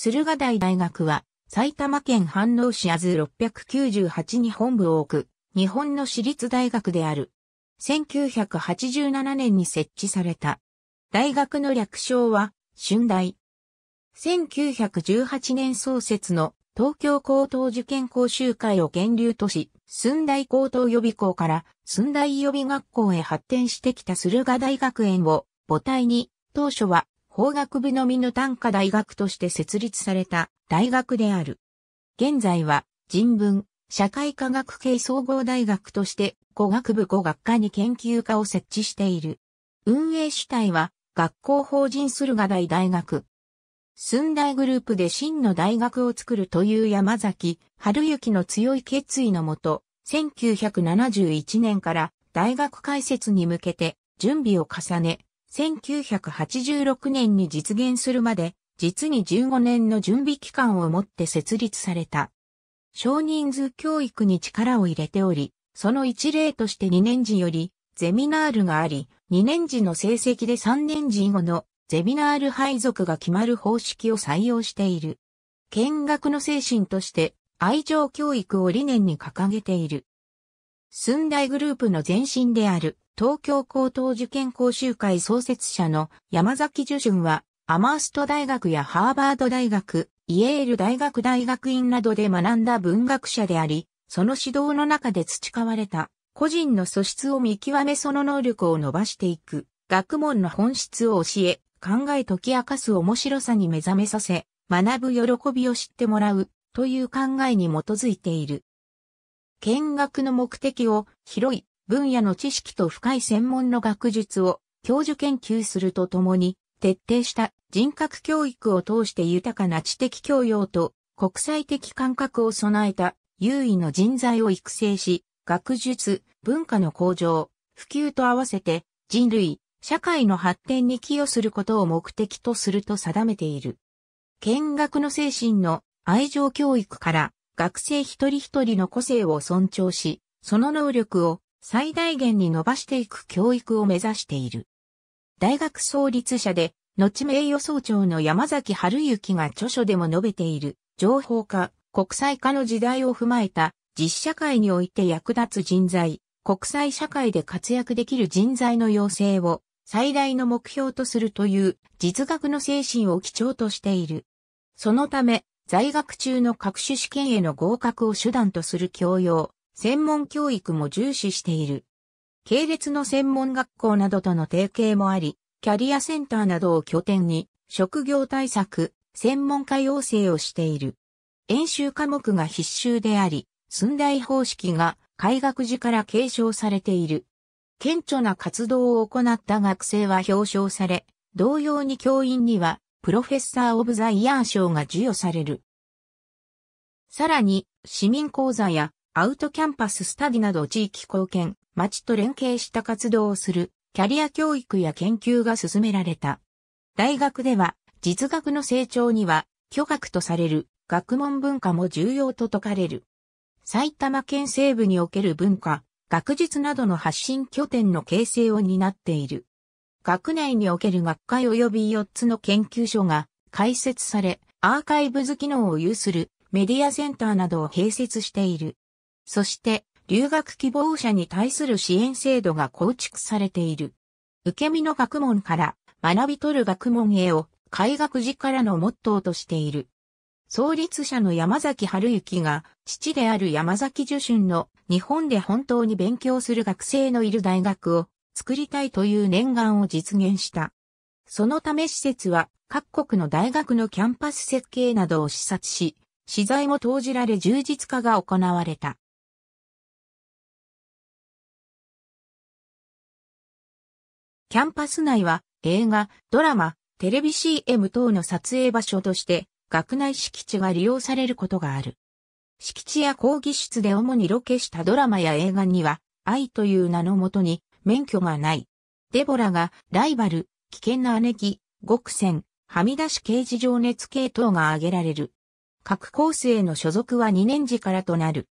駿河台大学は、埼玉県飯能市安津698に本部を置く、日本の私立大学である。1987年に設置された。大学の略称は、春大。1918年創設の東京高等受験講習会を源流とし、寸大高等予備校から寸大予備学校へ発展してきた駿河大学園を母体に、当初は法学部のみの単価大学として設立された大学である。現在は人文、社会科学系総合大学として語学部語学科に研究科を設置している。運営主体は学校法人駿河台大学。駿台グループで真の大学を作るという山崎春之の強い決意のもと、1971年から大学開設に向けて準備を重ね、1986年に実現するまで、実に15年の準備期間をもって設立された。少人数教育に力を入れており、その一例として2年次よりゼミナールがあり、2年次の成績で3年次以後のゼミナール配属が決まる方式を採用している。見学の精神として愛情教育を理念に掲げている。寸大グループの前身である東京高等受験講習会創設者の山崎樹春は、アマースト大学やハーバード大学、イエール大学大学院などで学んだ文学者であり、その指導の中で培われた個人の素質を見極めその能力を伸ばしていく、学問の本質を教え、考え解き明かす面白さに目覚めさせ、学ぶ喜びを知ってもらうという考えに基づいている。見学の目的を広い分野の知識と深い専門の学術を教授研究するとともに、徹底した人格教育を通して豊かな知的教養と国際的感覚を備えた優位の人材を育成し、学術、文化の向上、普及と合わせて人類、社会の発展に寄与することを目的とすると定めている。見学の精神の愛情教育から学生一人一人の個性を尊重し、その能力を最大限に伸ばしていく教育を目指している。大学創立者で、後名誉総長の山崎春之が著書でも述べている、情報化、国際化の時代を踏まえた、実社会において役立つ人材、国際社会で活躍できる人材の養成を最大の目標とするという実学の精神を基調としている。そのため、在学中の各種試験への合格を手段とする教養、専門教育も重視している。系列の専門学校などとの提携もあり、キャリアセンターなどを拠点に、職業対策、専門家養成をしている。演習科目が必修であり、寸大方式が開学時から継承されている。顕著な活動を行った学生は表彰され、同様に教員には、プロフェッサー・オブ・ザ・イヤー賞が授与される。さらに、市民講座やアウトキャンパススタディなど地域貢献、町と連携した活動をする、キャリア教育や研究が進められた。大学では、実学の成長には、巨学とされる、学問文化も重要と説かれる。埼玉県西部における文化、学術などの発信拠点の形成を担っている。学内における学会及び4つの研究所が開設され、アーカイブズ機能を有するメディアセンターなどを併設している。そして、留学希望者に対する支援制度が構築されている。受け身の学問から学び取る学問へを開学時からのモットーとしている。創立者の山崎春之が父である山崎樹春の日本で本当に勉強する学生のいる大学を作りたいという念願を実現した。そのため施設は各国の大学のキャンパス設計などを視察し、資材も投じられ充実化が行われた。キャンパス内は映画、ドラマ、テレビ CM 等の撮影場所として学内敷地が利用されることがある。敷地や講義室で主にロケしたドラマや映画には愛という名のもとに免許がない。デボラがライバル、危険な姉貴、極戦、はみ出し刑事情熱系等が挙げられる。各コースへの所属は2年次からとなる。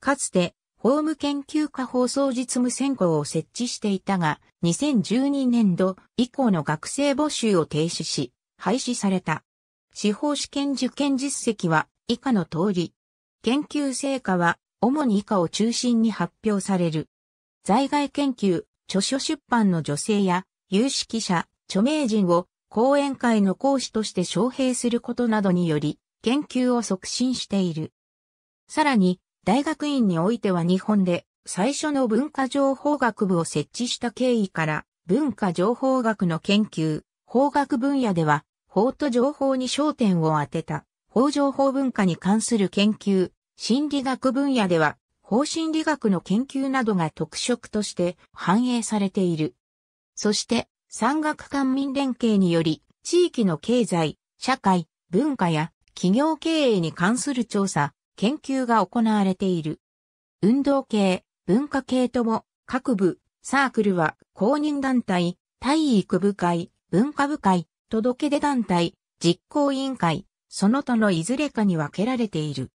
かつて法務研究科放送実務専攻を設置していたが、2012年度以降の学生募集を停止し、廃止された。司法試験受験実績は以下の通り。研究成果は主に以下を中心に発表される。在外研究、著書出版の女性や有識者、著名人を講演会の講師として招聘することなどにより、研究を促進している。さらに、大学院においては日本で最初の文化情報学部を設置した経緯から文化情報学の研究、法学分野では法と情報に焦点を当てた法情報文化に関する研究、心理学分野では法心理学の研究などが特色として反映されている。そして産学官民連携により地域の経済、社会、文化や企業経営に関する調査、研究が行われている。運動系、文化系とも、各部、サークルは公認団体、体育部会、文化部会、届出団体、実行委員会、その他のいずれかに分けられている。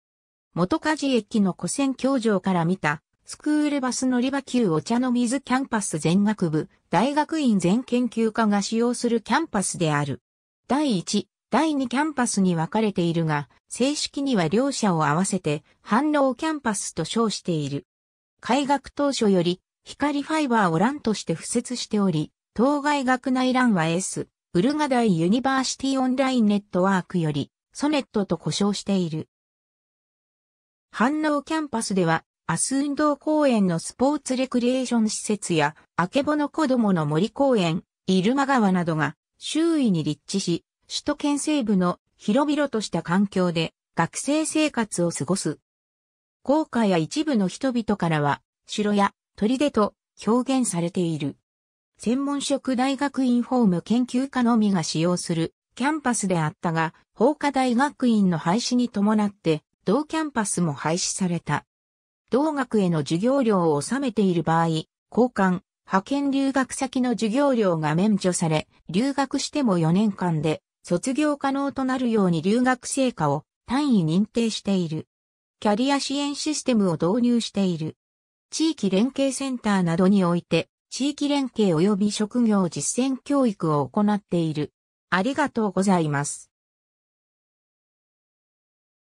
元梶駅の古線教場から見た、スクールバス乗り場級お茶の水キャンパス全学部、大学院全研究科が使用するキャンパスである。第1、第2キャンパスに分かれているが、正式には両者を合わせて、反応キャンパスと称している。開学当初より、光ファイバーを欄として付設しており、当該学内欄は S、ウルガダイユニバーシティオンラインネットワークより、ソネットと呼称している。反応キャンパスでは、明日運動公園のスポーツレクリエーション施設や、あけぼの子供の森公園、入間川などが周囲に立地し、首都圏西部の広々とした環境で学生生活を過ごす。校歌や一部の人々からは、城や砦と表現されている。専門職大学院法務研究科のみが使用するキャンパスであったが、法科大学院の廃止に伴って同キャンパスも廃止された。同学への授業料を納めている場合、交換、派遣留学先の授業料が免除され、留学しても4年間で卒業可能となるように留学成果を単位認定している。キャリア支援システムを導入している。地域連携センターなどにおいて、地域連携及び職業実践教育を行っている。ありがとうございます。